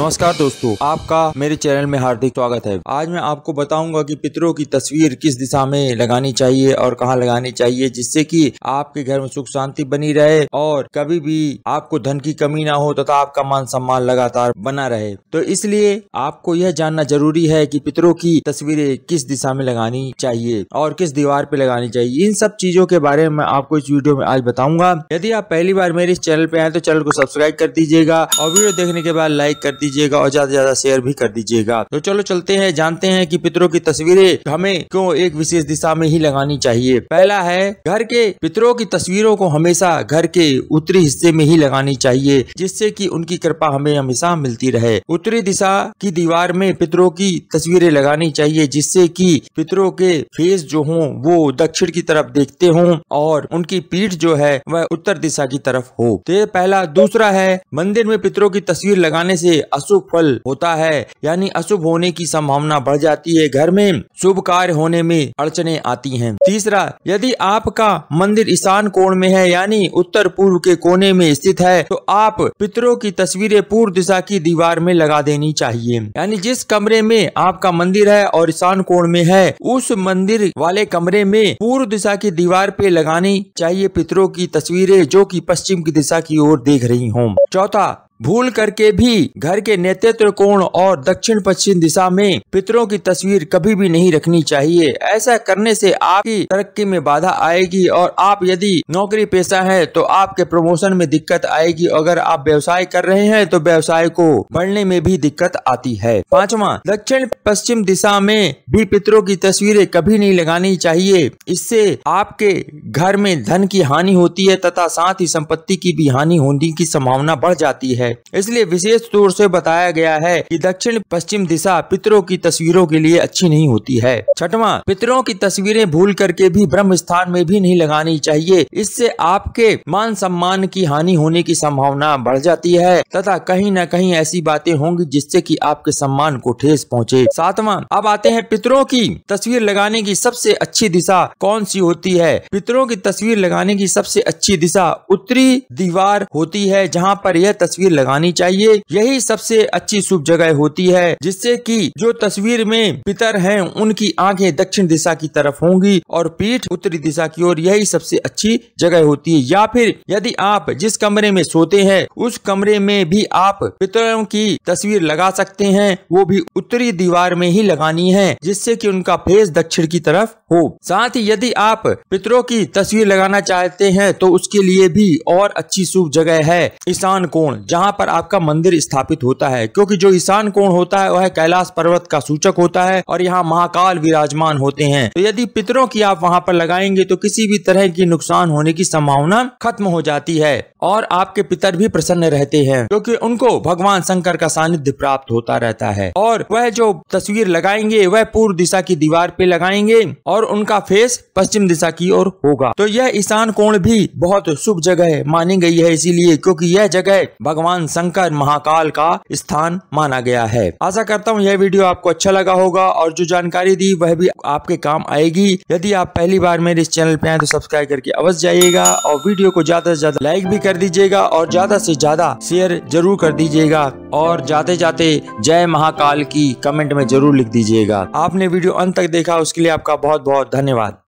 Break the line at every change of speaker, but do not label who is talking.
नमस्कार दोस्तों आपका मेरे चैनल में हार्दिक स्वागत है आज मैं आपको बताऊंगा कि पितरों की तस्वीर किस दिशा में लगानी चाहिए और कहाँ लगानी चाहिए जिससे कि आपके घर में सुख शांति बनी रहे और कभी भी आपको धन की कमी ना हो तथा तो आपका मान सम्मान लगातार बना रहे तो इसलिए आपको यह जानना जरूरी है की पितरों की तस्वीरें किस दिशा में लगानी चाहिए और किस दीवार पे लगानी चाहिए इन सब चीजों के बारे में आपको इस वीडियो में आज बताऊंगा यदि आप पहली बार मेरे इस चैनल पे आए तो चैनल को सब्सक्राइब कर दीजिएगा और वीडियो देखने के बाद लाइक कर दीजिए दीजिएगा और ज्यादा ज्यादा शेयर भी कर दीजिएगा तो चलो चलते हैं जानते हैं कि पितरों की तस्वीरें हमें क्यों एक विशेष दिशा में ही लगानी चाहिए पहला है घर के पितरों की तस्वीरों को हमेशा घर के उत्तरी हिस्से में ही लगानी चाहिए जिससे की उनकी कृपा हमें हमेशा मिलती रहे उत्तरी दिशा की दीवार में पितरों की तस्वीरें लगानी चाहिए जिससे की पितरों के फेस जो हों वो दक्षिण की तरफ देखते हों और उनकी पीठ जो है वह उत्तर दिशा की तरफ हो तो पहला दूसरा है मंदिर में पितरों की तस्वीर लगाने से अशुभ फल होता है यानी अशुभ होने की संभावना बढ़ जाती है घर में शुभ कार्य होने में अड़चने आती हैं तीसरा यदि आपका मंदिर ईशान कोण में है यानी उत्तर पूर्व के कोने में स्थित है तो आप पितरों की तस्वीरें पूर्व दिशा की दीवार में लगा देनी चाहिए यानी जिस कमरे में आपका मंदिर है और ईशान कोण में है उस मंदिर वाले कमरे में पूर्व दिशा की दीवार पे लगानी चाहिए पितरों की तस्वीरें जो कि पश्चिम की दिशा की ओर देख रही हों चौथा भूल करके भी घर के नेतृत्व कोण और दक्षिण पश्चिम दिशा में पितरों की तस्वीर कभी भी नहीं रखनी चाहिए ऐसा करने से आपकी तरक्की में बाधा आएगी और आप यदि नौकरी पेशा है तो आपके प्रमोशन में दिक्कत आएगी अगर आप व्यवसाय कर रहे हैं तो व्यवसाय को बढ़ने में भी दिक्कत आती है पांचवा दक्षिण पश्चिम दिशा में भी पितरों की तस्वीरें कभी नहीं लगानी चाहिए इससे आपके घर में धन की हानि होती है तथा साथ ही संपत्ति की भी हानि होने की संभावना बढ़ जाती है है इसलिए विशेष तौर से बताया गया है कि दक्षिण पश्चिम दिशा पितरों की तस्वीरों के लिए अच्छी नहीं होती है छठवा पितरों की तस्वीरें भूल करके भी ब्रह्म स्थान में भी नहीं लगानी चाहिए इससे आपके मान सम्मान की हानि होने की संभावना बढ़ जाती है तथा कहीं न कहीं ऐसी बातें होंगी जिससे की आपके सम्मान को ठेस पहुँचे सातवा अब आते हैं पितरों की तस्वीर लगाने की सबसे अच्छी दिशा कौन सी होती है पितरों की तस्वीर लगाने की सबसे अच्छी दिशा उत्तरी दीवार होती है जहाँ पर यह तस्वीर लगानी चाहिए यही सबसे अच्छी शुभ जगह होती है जिससे कि जो तस्वीर में पितर हैं उनकी आंखें दक्षिण दिशा की तरफ होंगी और पीठ उत्तरी दिशा की ओर यही सबसे अच्छी जगह होती है या फिर यदि आप जिस कमरे में सोते हैं उस कमरे में भी आप पितरों की तस्वीर लगा सकते हैं वो भी उत्तरी दीवार में ही लगानी है जिससे की उनका फेस दक्षिण की तरफ हो साथ ही यदि आप पितरों की तस्वीर लगाना चाहते हैं तो उसके लिए भी और अच्छी शुभ जगह है ईशान कोण जहाँ यहाँ पर आपका मंदिर स्थापित होता है क्योंकि जो ईशान कोण होता है वह कैलाश पर्वत का सूचक होता है और यहाँ महाकाल विराजमान होते हैं तो यदि पितरों की आप वहाँ पर लगाएंगे तो किसी भी तरह की नुकसान होने की संभावना खत्म हो जाती है और आपके पितर भी प्रसन्न रहते हैं क्योंकि उनको भगवान शंकर का सानिध्य प्राप्त होता रहता है और वह जो तस्वीर लगाएंगे वह पूर्व दिशा की दीवार पे लगाएंगे और उनका फेस पश्चिम दिशा की ओर होगा तो यह ईशान कोण भी बहुत शुभ जगह है, मानी गई है इसीलिए क्योंकि यह जगह भगवान शंकर महाकाल का स्थान माना गया है आशा करता हूँ यह वीडियो आपको अच्छा लगा होगा और जो जानकारी दी वह भी आपके काम आएगी यदि आप पहली बार मेरे इस चैनल पे आए तो सब्सक्राइब करके अवश्य जाइएगा और वीडियो को ज्यादा से ज्यादा लाइक भी कर दीजिएगा और ज्यादा से ज्यादा शेयर जरूर कर दीजिएगा और जाते जाते जय महाकाल की कमेंट में जरूर लिख दीजिएगा आपने वीडियो अंत तक देखा उसके लिए आपका बहुत बहुत धन्यवाद